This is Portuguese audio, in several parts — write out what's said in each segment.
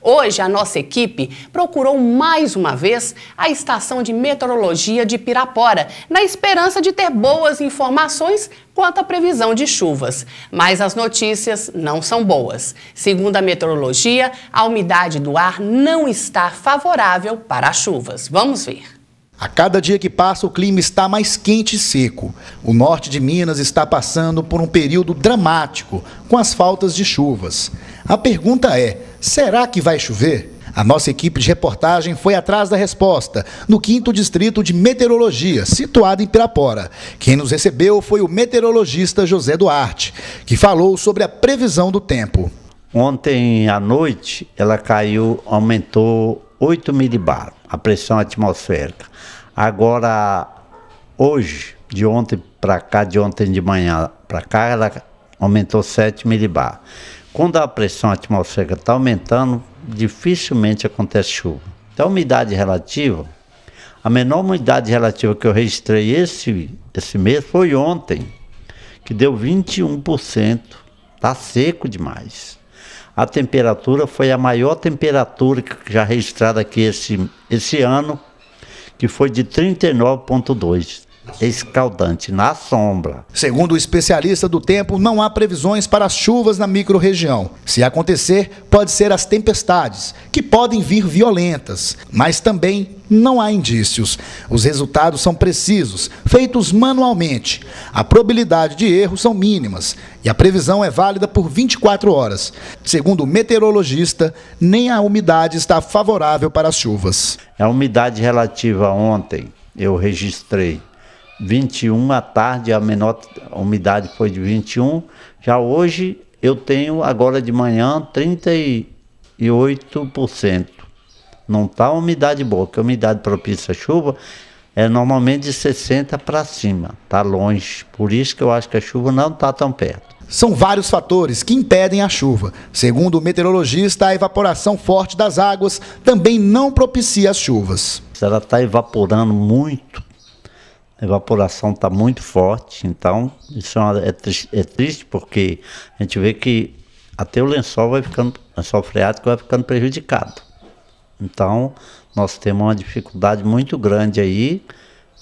Hoje, a nossa equipe procurou mais uma vez a estação de meteorologia de Pirapora, na esperança de ter boas informações quanto à previsão de chuvas. Mas as notícias não são boas. Segundo a meteorologia, a umidade do ar não está favorável para chuvas. Vamos ver. A cada dia que passa, o clima está mais quente e seco. O norte de Minas está passando por um período dramático, com as faltas de chuvas. A pergunta é: Será que vai chover? A nossa equipe de reportagem foi atrás da resposta, no 5 Distrito de Meteorologia, situado em Pirapora. Quem nos recebeu foi o meteorologista José Duarte, que falou sobre a previsão do tempo. Ontem à noite, ela caiu, aumentou 8 milibar, a pressão atmosférica. Agora, hoje, de ontem para cá, de ontem de manhã para cá, ela aumentou 7 milibar. Quando a pressão atmosférica está aumentando, dificilmente acontece chuva. Então, a umidade relativa, a menor umidade relativa que eu registrei esse, esse mês foi ontem, que deu 21%. Está seco demais. A temperatura foi a maior temperatura já registrada aqui esse, esse ano, que foi de 39,2 escaldante na sombra. Segundo o especialista do tempo, não há previsões para as chuvas na microrregião. Se acontecer, pode ser as tempestades, que podem vir violentas, mas também não há indícios. Os resultados são precisos, feitos manualmente. A probabilidade de erro são mínimas e a previsão é válida por 24 horas. Segundo o meteorologista, nem a umidade está favorável para as chuvas. A umidade relativa ontem eu registrei 21 à tarde, a menor umidade foi de 21. Já hoje eu tenho agora de manhã 38%. Não está uma umidade boa, porque a umidade propícia à chuva é normalmente de 60 para cima, está longe. Por isso que eu acho que a chuva não está tão perto. São vários fatores que impedem a chuva. Segundo o meteorologista, a evaporação forte das águas também não propicia as chuvas. Ela está evaporando muito a evaporação está muito forte, então isso é, uma, é, triste, é, triste, porque a gente vê que até o lençol vai ficando, o lençol freático vai ficando prejudicado. Então nós temos uma dificuldade muito grande aí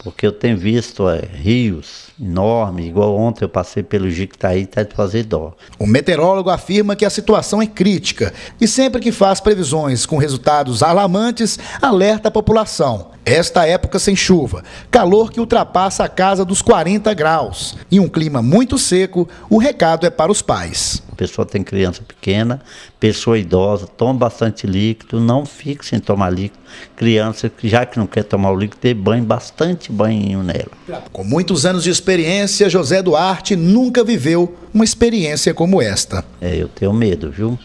porque eu tenho visto é, rios enormes, igual ontem eu passei pelo Jiquitaí, está de fazer dó. O meteorólogo afirma que a situação é crítica e sempre que faz previsões com resultados alarmantes, alerta a população. Esta época sem chuva, calor que ultrapassa a casa dos 40 graus e um clima muito seco, o recado é para os pais pessoa tem criança pequena, pessoa idosa, toma bastante líquido, não fique sem tomar líquido. Criança, já que não quer tomar o líquido, dê banho, bastante banho nela. Com muitos anos de experiência, José Duarte nunca viveu uma experiência como esta. É, eu tenho medo, viu?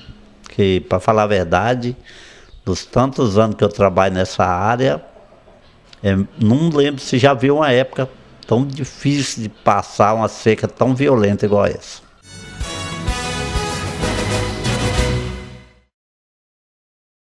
Que, para falar a verdade, dos tantos anos que eu trabalho nessa área, é, não lembro se já viu uma época tão difícil de passar uma seca tão violenta igual essa.